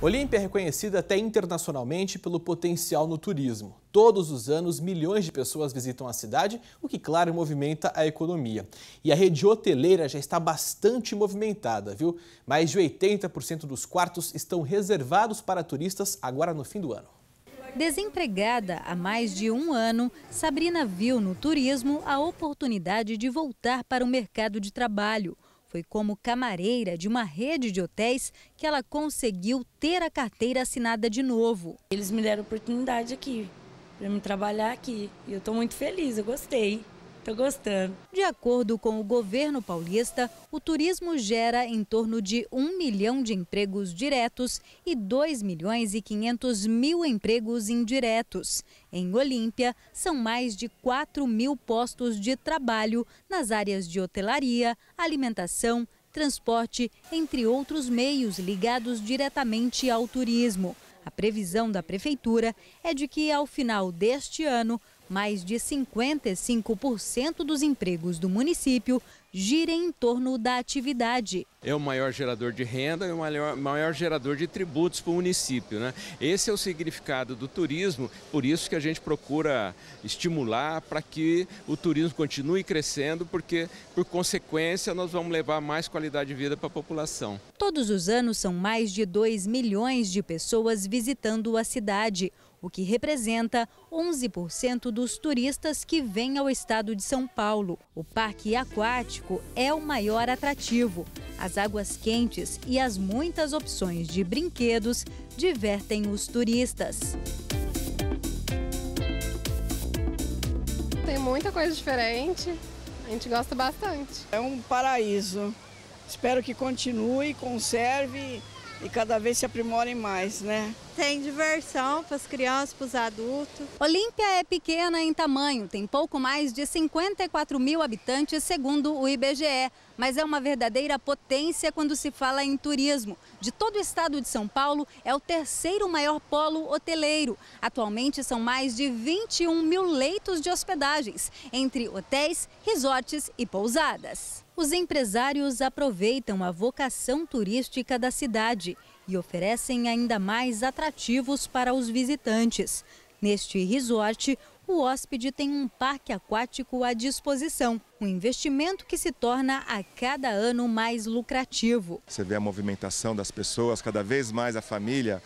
Olímpia é reconhecida até internacionalmente pelo potencial no turismo. Todos os anos, milhões de pessoas visitam a cidade, o que, claro, movimenta a economia. E a rede hoteleira já está bastante movimentada, viu? Mais de 80% dos quartos estão reservados para turistas agora no fim do ano. Desempregada há mais de um ano, Sabrina viu no turismo a oportunidade de voltar para o mercado de trabalho. Foi como camareira de uma rede de hotéis que ela conseguiu ter a carteira assinada de novo. Eles me deram oportunidade aqui, para me trabalhar aqui. E eu estou muito feliz, eu gostei. Estou gostando. De acordo com o governo paulista, o turismo gera em torno de 1 milhão de empregos diretos e 2 milhões e 500 mil empregos indiretos. Em Olímpia, são mais de 4 mil postos de trabalho nas áreas de hotelaria, alimentação, transporte, entre outros meios ligados diretamente ao turismo. A previsão da Prefeitura é de que, ao final deste ano, mais de 55% dos empregos do município girem em torno da atividade é o maior gerador de renda e é o maior, maior gerador de tributos para o município. Né? Esse é o significado do turismo, por isso que a gente procura estimular para que o turismo continue crescendo, porque, por consequência, nós vamos levar mais qualidade de vida para a população. Todos os anos são mais de 2 milhões de pessoas visitando a cidade, o que representa 11% dos turistas que vêm ao estado de São Paulo. O parque aquático é o maior atrativo. As águas quentes e as muitas opções de brinquedos divertem os turistas. Tem muita coisa diferente, a gente gosta bastante. É um paraíso. Espero que continue, conserve e cada vez se aprimore mais, né? tem diversão para as crianças, para os adultos. Olímpia é pequena em tamanho, tem pouco mais de 54 mil habitantes, segundo o IBGE, mas é uma verdadeira potência quando se fala em turismo. De todo o estado de São Paulo, é o terceiro maior polo hoteleiro. Atualmente são mais de 21 mil leitos de hospedagens, entre hotéis, resorts e pousadas. Os empresários aproveitam a vocação turística da cidade e oferecem ainda mais atrativos para os visitantes. Neste resort, o hóspede tem um parque aquático à disposição um investimento que se torna a cada ano mais lucrativo. Você vê a movimentação das pessoas, cada vez mais a família,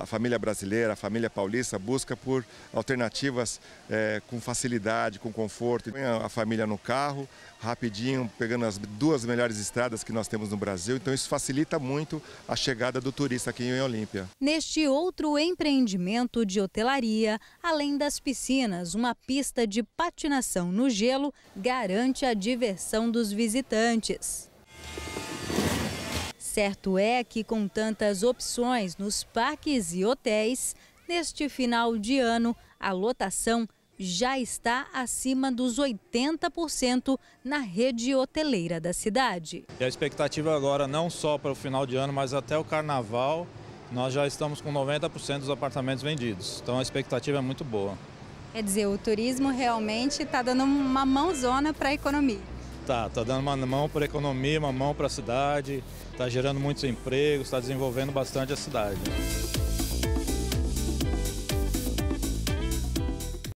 a família brasileira, a família paulista busca por alternativas é, com facilidade, com conforto. a família no carro, rapidinho, pegando as duas melhores estradas que nós temos no Brasil, então isso facilita muito a chegada do turista aqui em Olímpia. Neste outro empreendimento de hotelaria, além das piscinas, uma pista de patinação no gelo garante durante a diversão dos visitantes. Certo é que com tantas opções nos parques e hotéis, neste final de ano a lotação já está acima dos 80% na rede hoteleira da cidade. E a expectativa agora não só para o final de ano, mas até o carnaval, nós já estamos com 90% dos apartamentos vendidos. Então a expectativa é muito boa. Quer dizer, o turismo realmente está dando uma mãozona para a economia. Tá, está dando uma mão para a economia, uma mão para a cidade, está gerando muitos empregos, está desenvolvendo bastante a cidade.